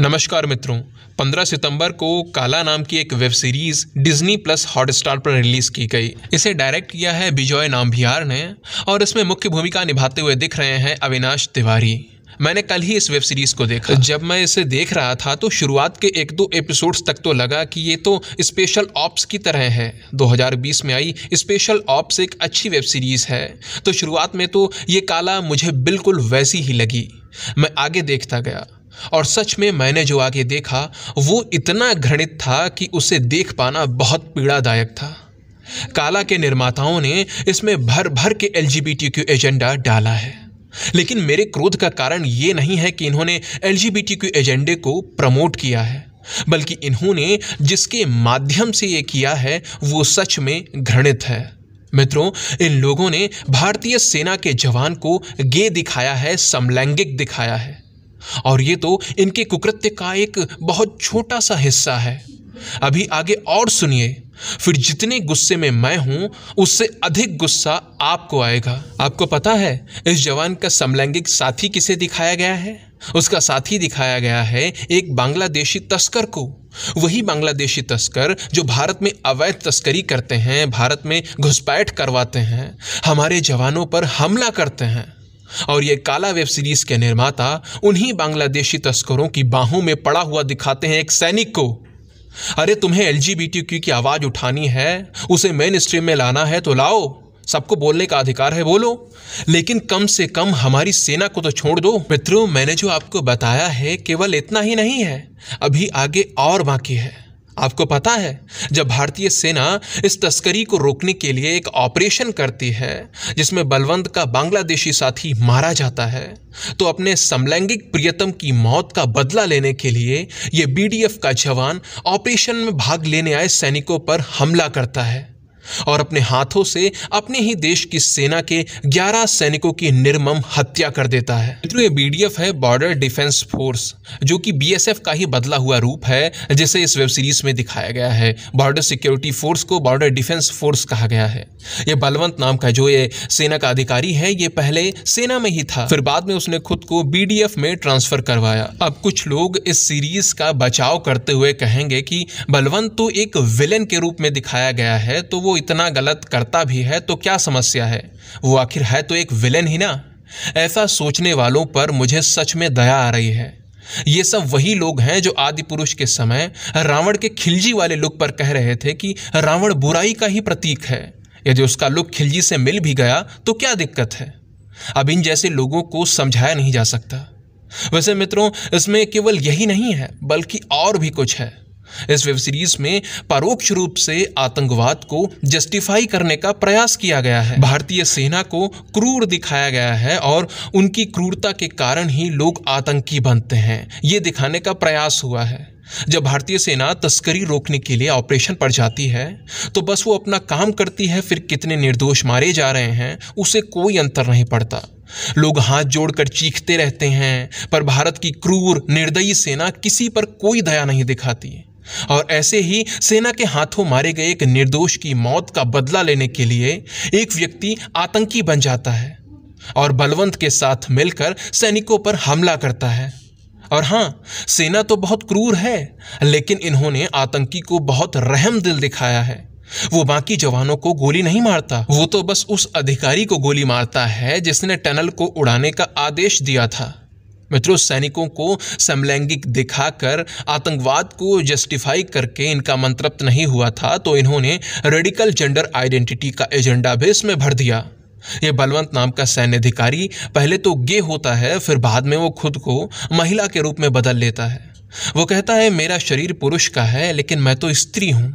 नमस्कार मित्रों 15 सितंबर को काला नाम की एक web series Disney plus Hotstar पर रिलीज की गई इसे डायरेक्ट किया है बिजॉय नामभियार ने और इसमें मुख्य भूमिका निभाते हुए दिख रहे हैं अविनाश तिवारी मैंने कल ही इस वेब सीरीज को देखा जब मैं इसे देख रहा था तो शुरुआत के एक दो एपिसोड्स तक तो लगा कि ये तो स्पेशल ऑप्स की तरह है 2020 में आई स्पेशल ऑप्स एक अच्छी वेब सीरीज है तो शुरुआत में तो ये काला मुझे बिल्कुल वैसी ही लगी मैं आगे देखता गया और सच में मैंने जो आगे देखा वो इतना घृणित था कि उसे देख पाना बहुत पीड़ादायक था काला के निर्माताओं ने इसमें भर भर के एल एजेंडा डाला है लेकिन मेरे क्रोध का कारण ये नहीं है कि इन्होंने एल एजेंडे को प्रमोट किया है बल्कि इन्होंने जिसके माध्यम से ये किया है वो सच में घृणित है मित्रों इन लोगों ने भारतीय सेना के जवान को गे दिखाया है समलैंगिक दिखाया है और ये तो इनके कुकृत्य का एक बहुत छोटा सा हिस्सा है अभी आगे और सुनिए फिर जितने गुस्से में मैं हूं उससे अधिक गुस्सा आपको आएगा आपको पता है इस जवान का समलैंगिक साथी किसे दिखाया गया है उसका साथी दिखाया गया है एक बांग्लादेशी तस्कर को वही बांग्लादेशी तस्कर जो भारत में अवैध तस्करी करते हैं भारत में घुसपैठ करवाते हैं हमारे जवानों पर हमला करते हैं और ये काला वेब सीरीज के निर्माता उन्हीं बांग्लादेशी तस्करों की बाहों में पड़ा हुआ दिखाते हैं एक सैनिक को अरे तुम्हें एल की आवाज़ उठानी है उसे मेन स्ट्रीम में लाना है तो लाओ सबको बोलने का अधिकार है बोलो लेकिन कम से कम हमारी सेना को तो छोड़ दो मित्रों मैंने जो आपको बताया है केवल इतना ही नहीं है अभी आगे और बाकी है आपको पता है जब भारतीय सेना इस तस्करी को रोकने के लिए एक ऑपरेशन करती है जिसमें बलवंत का बांग्लादेशी साथी मारा जाता है तो अपने समलैंगिक प्रियतम की मौत का बदला लेने के लिए यह बीडीएफ का जवान ऑपरेशन में भाग लेने आए सैनिकों पर हमला करता है और अपने हाथों से अपने ही देश की सेना के 11 सैनिकों की निर्मम हत्या कर देता है मित्रों ये बीडीएफ है बॉर्डर डिफेंस फोर्स जो कि बीएसएफ का ही बदला हुआ रूप है जिसे इस वेब सीरीज में दिखाया गया है बॉर्डर सिक्योरिटी फोर्स को बॉर्डर डिफेंस फोर्स कहा गया है यह बलवंत नाम का जो ये सेना का अधिकारी है ये पहले सेना में ही था फिर बाद में उसने खुद को बीडीएफ में ट्रांसफर करवाया अब कुछ लोग इस सीरीज का बचाव करते हुए कहेंगे कि बलवंत तो एक विलन के रूप में दिखाया गया है तो वो इतना गलत करता भी है तो क्या समस्या है वो आखिर है तो एक विलेन ही ना ऐसा सोचने वालों पर मुझे सच में दया आ रही है ये सब वही लोग हैं जो आदि पुरुष के समय रावण के खिलजी वाले लुक पर कह रहे थे कि रावण बुराई का ही प्रतीक है यदि उसका लुक खिलजी से मिल भी गया तो क्या दिक्कत है अब इन जैसे लोगों को समझाया नहीं जा सकता वैसे मित्रों इसमें केवल यही नहीं है बल्कि और भी कुछ है इस वेब सीरीज में परोक्ष रूप से आतंकवाद को जस्टिफाई करने का प्रयास किया गया है भारतीय सेना को क्रूर दिखाया गया है और उनकी क्रूरता के कारण ही लोग आतंकी बनते हैं ये दिखाने का प्रयास हुआ है जब भारतीय सेना तस्करी रोकने के लिए ऑपरेशन पर जाती है तो बस वो अपना काम करती है फिर कितने निर्दोष मारे जा रहे हैं उसे कोई अंतर नहीं पड़ता लोग हाथ जोड़कर चीखते रहते हैं पर भारत की क्रूर निर्दयी सेना किसी पर कोई दया नहीं दिखाती और ऐसे ही सेना के हाथों मारे गए एक निर्दोष की मौत का बदला लेने के लिए एक व्यक्ति आतंकी बन जाता है और बलवंत के साथ मिलकर सैनिकों पर हमला करता है और हाँ सेना तो बहुत क्रूर है लेकिन इन्होंने आतंकी को बहुत रहम दिल दिखाया है वो बाकी जवानों को गोली नहीं मारता वो तो बस उस अधिकारी को गोली मारता है जिसने टनल को उड़ाने का आदेश दिया था मित्रों सैनिकों को समलैंगिक दिखाकर आतंकवाद को जस्टिफाई करके इनका मंत्रप्त नहीं हुआ था तो इन्होंने रेडिकल जेंडर आइडेंटिटी का एजेंडा भी इसमें भर दिया ये बलवंत नाम का सैन्य अधिकारी पहले तो गे होता है फिर बाद में वो खुद को महिला के रूप में बदल लेता है वो कहता है मेरा शरीर पुरुष का है लेकिन मैं तो स्त्री हूँ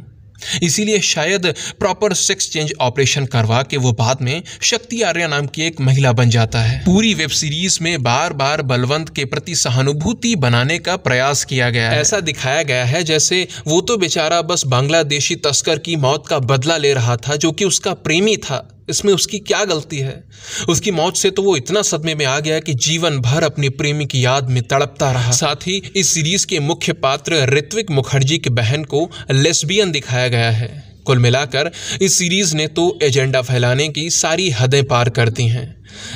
इसीलिए शायद प्रॉपर सेक्स चेंज ऑपरेशन करवा के वो बाद में शक्ति आर्या नाम की एक महिला बन जाता है पूरी वेब सीरीज में बार बार बलवंत के प्रति सहानुभूति बनाने का प्रयास किया गया है ऐसा दिखाया गया है जैसे वो तो बेचारा बस बांग्लादेशी तस्कर की मौत का बदला ले रहा था जो कि उसका प्रेमी था इसमें उसकी क्या गलती है उसकी मौत से तो वो इतना सदमे में आ गया कि जीवन भर अपने प्रेमी की याद में तड़पता रहा साथ ही इस सीरीज के मुख्य पात्र ऋत्विक मुखर्जी की बहन को लेस्बियन दिखाया गया है कुल मिलाकर इस सीरीज ने तो एजेंडा फैलाने की सारी हदें पार कर दी हैं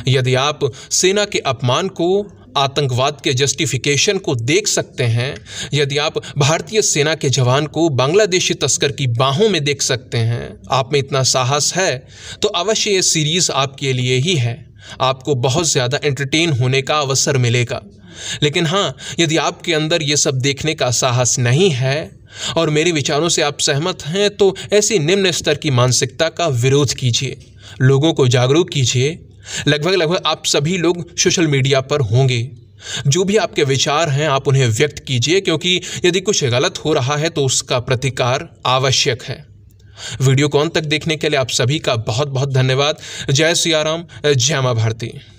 यदि आप सेना के अपमान को आतंकवाद के जस्टिफिकेशन को देख सकते हैं यदि आप भारतीय सेना के जवान को बांग्लादेशी तस्कर की बाहों में देख सकते हैं आप में इतना साहस है तो अवश्य ये सीरीज़ आपके लिए ही है आपको बहुत ज़्यादा एंटरटेन होने का अवसर मिलेगा लेकिन हाँ यदि आपके अंदर ये सब देखने का साहस नहीं है और मेरे विचारों से आप सहमत हैं तो ऐसी निम्न स्तर की मानसिकता का विरोध कीजिए लोगों को जागरूक कीजिए लगभग लगभग आप सभी लोग सोशल मीडिया पर होंगे जो भी आपके विचार हैं आप उन्हें व्यक्त कीजिए क्योंकि यदि कुछ गलत हो रहा है तो उसका प्रतिकार आवश्यक है वीडियो कौन तक देखने के लिए आप सभी का बहुत बहुत धन्यवाद जय सियाराम जय माँ भारती